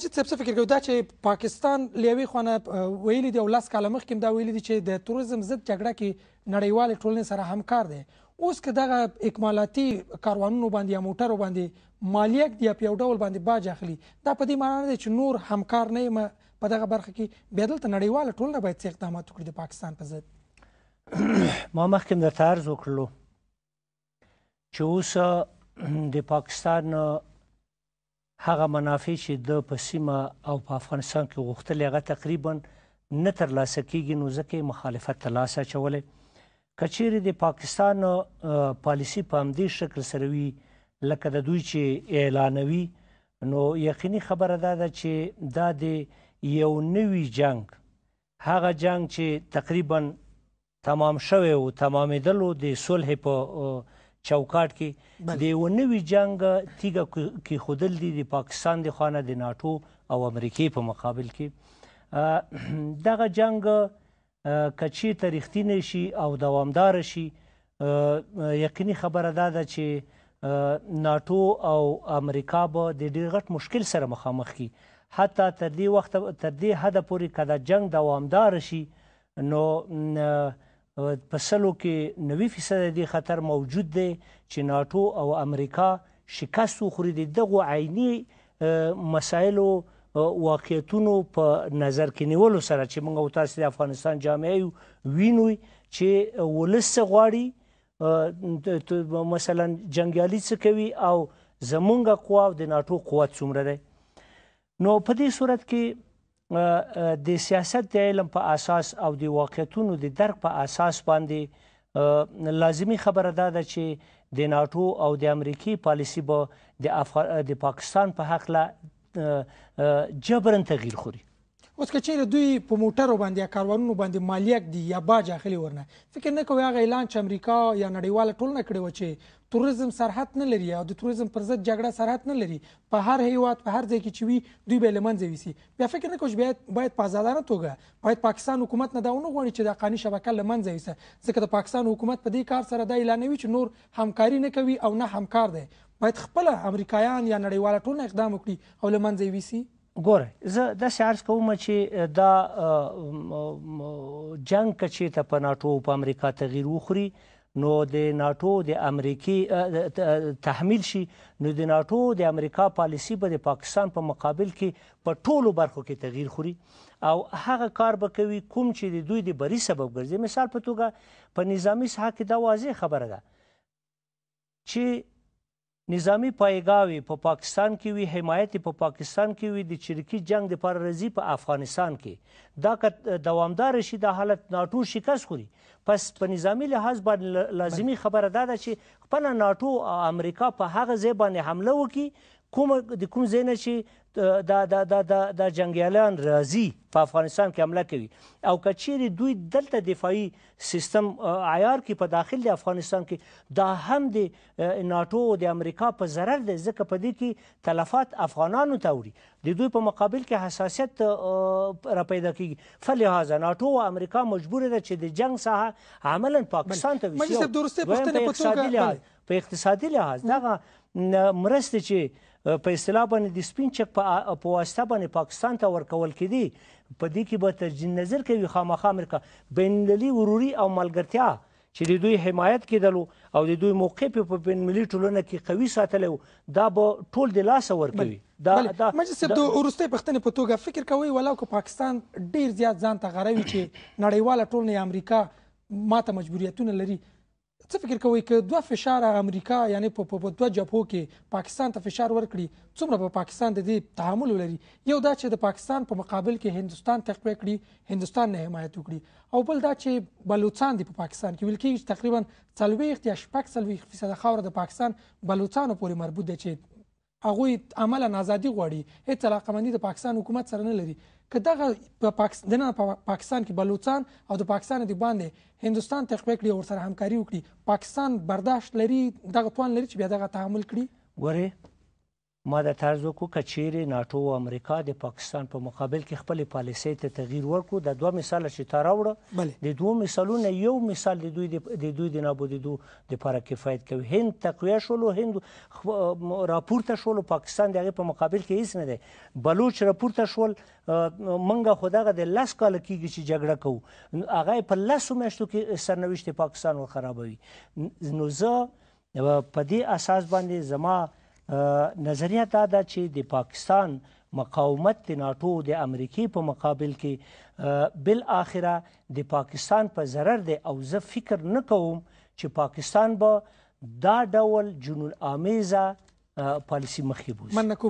چې څه فکر کوي دا چې پاکستان لیوي خونه ویلي دی او لاس کاله مخکې دا ویلي دی چې د توریزم ضد جګړه کې نړیوال ټولنې سره همکار دی اوس که دغه اکمالاتي کاروانونو باندې یا موټرو باندې مالیه دی په یو ډول باندې باج اخلي دا په دې معنی نه دی چې نور همکار نه یم په دغه برخه کې بیا دلته نړیوال ټولنه باید څه اقدامات وکړي د پاکستان په ضد ما مخکې درته عرض وکړلو چې اوس د پاکستان هغه منافع چې د په سیمه او په افغانستان کې غوښتل هغه تقریبا نه ترلاسه کیږي نو ځکه مخالفت ترلاسه چولې کچېری د پاکستان پالیسی په همدې شکل سره وی لکه د دوی چې اعلانوي نو یقیني خبره ده, ده چې دا د یو نوي جنگ هغه جنگ چې تقریبا تمام شوه او تمامیدلو د صلح په چوکاټ کې د یو نوي جنگ تیګه کې خودل دي د پاکستان د خانه د ناتو او امریکای په مقابل کې دغه جنگ کچی تاریختی نشي او دوامدار شي یقیني خبره ده چې ناتو او امریکا به د ډیر غټ مشکل سره مخامخ کی حتی تر دې وخت تر دې حد پورې کله جنگ دوامدار شي نو په سلو کې 90% دی خطر موجود دی چې ناتو او امریکا شکست وخوري دغه عیني مسایلو واقعیتونو په نظر کې نیولو سره چې موږ او تاسو د افغانستان جامعې وینو چې ولس غواړي مثلا جنگیالي څه کوي او زمونږ قوا د ناتو قوت څومره دی نو په دې صورت کې د سیاست د علم په اساس او د واقعیتونو د درک په اساس باندې لازمی خبره ده چې د ناتو او د امریکای پالیسی به د پاکستان په پا حق له جبرن تغییر خوري اوس که چیرې دوی په موټرو باندې کاروانونو باندې مالیه دی یا باج اخلي ورنه فکر نه کوي هغه اعلان چې امریکا یا نړیواله ټولنه کړې و چې توریزم سرحد نه لري او د توریزم پر ضد جګړه سرحد نه لري په هر هیواد په هر ځای کې چې وي دوی به لمنځه ویسي بیا فکر نه کوي باید باید په آزادانه توګه باید پاکستان حکومت نه دا ونه غواړي چې د قانوني شبکه لمنځه ویسي ځکه د پاکستان حکومت په دې کار سره دا اعلانوي چې نور همکاري نه کوي او نه همکار دی باید خپل امریکایان یا نړیواله ټولنه اقدام وکړي او لمنځه ویسي ګوره زه داسې عرض کوم چې دا جنگ که چېرته په ناټو په امریکا تغییر وخوري نو د ناټو د امریکای تحمیل شي نو د ناټو د امریکا پالیسی به د پاکستان په پا مقابل کې په ټولو برخو کې تغییر خوري او هغه کار به کوي کوم چې د دوی د بری سبب ګرځي مثال په توګه په نظامی ساحه کې دا واضح خبره ده چې نظامی پایګاوي په پا پاکستان کې وي حمایت په پاکستان کې وي د چریکي جنگ د پر رزي په افغانستان کې دا که دوامدار شي د حالت ناتو شکست خوري پس په نظامی لحاظ باندې لازمی خبره ده چې خپل ناتو امریکا په هغه ځای باندې حمله وکړي کوم د کوم ځای نه چې دا دا دا دا, دا جنگیالان راځي په افغانستان کې حمله کوي او کچېری دوی دلته دفاعي سیستم عیار کې په داخل د افغانستان کې دا هم د ناتو او د امریکا په ضرر دی ځکه په دې کې تلفات افغانانو ته وړي د دوی په مقابل کې حساسیت را پیدا کیږي فلهذا ناتو او امریکا مجبور ده چې د جنگ ساحه عملا پاکستان ته وشي په اقتصادي لحاظ دغه مرسته چې په اصطلاح باندې د سپین چک په واسطه باندې پاکستان ته ورکول کېدي په دې کې به تجدید نظر کوي خامخا امریکا بینالمللي وروري او ملګرتیا چې د دوی حمایت کېدلو او د دوی موقع په بینالمللي ټولنه کې قوي ساتلی دا به ټول د لاسه ورکوي دا دا مجلس د ورستۍ پښتنې په توګه فکر کوي ولو که پاکستان ډیر زیات ځان ته غروي چې نړیواله ټولنه امریکا ماته مجبوریتونه لري څه فکر کوئ که دوه فشار امریکا یعنی په دوه جبهو کې پاکستان ته فشار ورکړي څومره به پاکستان د دې تحمل ولري یو دا چې د پاکستان په مقابل کې هندستان تقویه کړي هندستان نه حمایت وکړي او بل دا چې بلوچستان دی په پاکستان کې ویل کېږي تقریبا څلوېښت یا شپږ څلوېښت فیصده خاوره د پاکستان بلوچستانو پورې مربوط دی چې هغوی عملا ازادي غواړي هیڅ علاقمندي د پاکستان حکومت سره نه لري که دغه په پاکستان دننه په پاکستان کې بلوچستان او د پاکستان د باندې هندستان تقویه کړي او سره همکاري وکړي پاکستان برداشت لري دغه توان لري چې بیا دغه تحمل کړي ګوره ما د طرز وکړو که چیرې ناټو او امریکا د پاکستان په مقابل کې خپلې پالیسۍ ته تغییر ورکړو د دوه مثاله چې تا راوړه د دوو مثالونو یو مثال د دوی د دوی د نابودېدو دپاره کفایت کوي هند تقویه شولو هند راپورته شولو پاکستان د هغې په مقابل کې هیڅ نه دی بلوچ راپورته شول منګه خو دغه د لس کاله کېږي چې جګړه کوو هغه په لسو میاشتو کې سرنوشت پاکستان ورخرابوي نو زه په دې اساس باندې زما نظریه دا ده چې د پاکستان مقاومت د ناتو د امریکې په مقابل کې بل اخره د پاکستان په ضرر دی او زه فکر نه کوم چې پاکستان به دا ډول جنون آمیزه پالیسی مخې بوزي